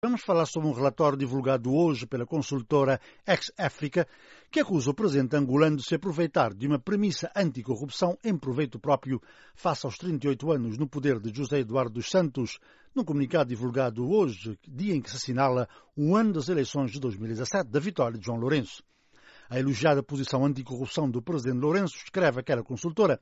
Vamos falar sobre um relatório divulgado hoje pela consultora Ex-África, que acusa o presidente angolano de se aproveitar de uma premissa anticorrupção em proveito próprio face aos 38 anos no poder de José Eduardo dos Santos, num comunicado divulgado hoje, dia em que se assinala o ano das eleições de 2017 da vitória de João Lourenço. A elogiada posição anticorrupção do presidente Lourenço, escreve aquela consultora,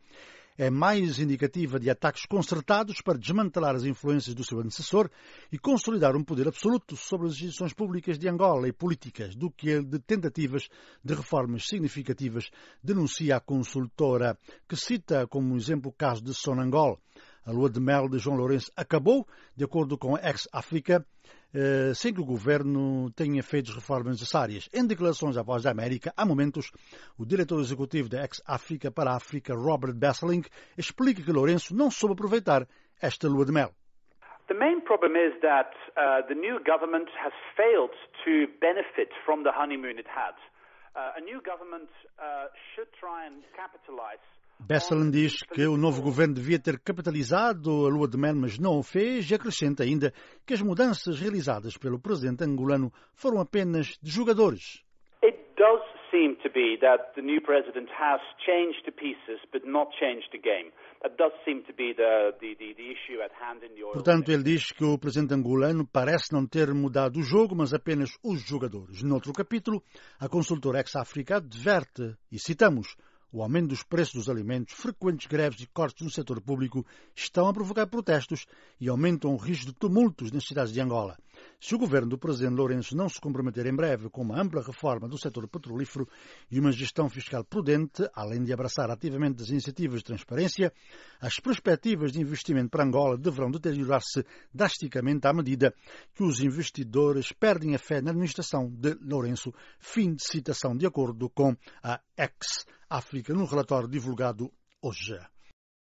é mais indicativa de ataques concertados para desmantelar as influências do seu antecessor e consolidar um poder absoluto sobre as instituições públicas de Angola e políticas do que de tentativas de reformas significativas, denuncia a consultora, que cita como exemplo o caso de Sonangol. A lua de mel de João Lourenço acabou, de acordo com a ex-África, eh, sem que o governo tenha feito as reformas necessárias. Em declarações à Voz da América, há momentos, o diretor executivo da ex-África para a África, Robert Bessling, explica que Lourenço não soube aproveitar esta lua de mel. The main problem is that uh, the new government has failed to benefit from the honeymoon it had. Uh, a new government uh, should try and capitalize Besselin diz que o novo governo devia ter capitalizado a lua de mel, mas não o fez e acrescenta ainda que as mudanças realizadas pelo presidente angolano foram apenas de jogadores. It does seem to be that the new president has changed the pieces but not changed the game. Portanto, ele diz que o presidente angolano parece não ter mudado o jogo, mas apenas os jogadores. Noutro capítulo, a consultora ex-África adverte, e citamos, o aumento dos preços dos alimentos, frequentes greves e cortes no setor público estão a provocar protestos e aumentam o risco de tumultos nas cidades de Angola. Se o governo do presidente Lourenço não se comprometer em breve com uma ampla reforma do setor petrolífero e uma gestão fiscal prudente, além de abraçar ativamente as iniciativas de transparência, as perspectivas de investimento para Angola deverão deteriorar-se drasticamente à medida que os investidores perdem a fé na administração de Lourenço. Fim de citação de acordo com a Ex. África, num relatório divulgado hoje.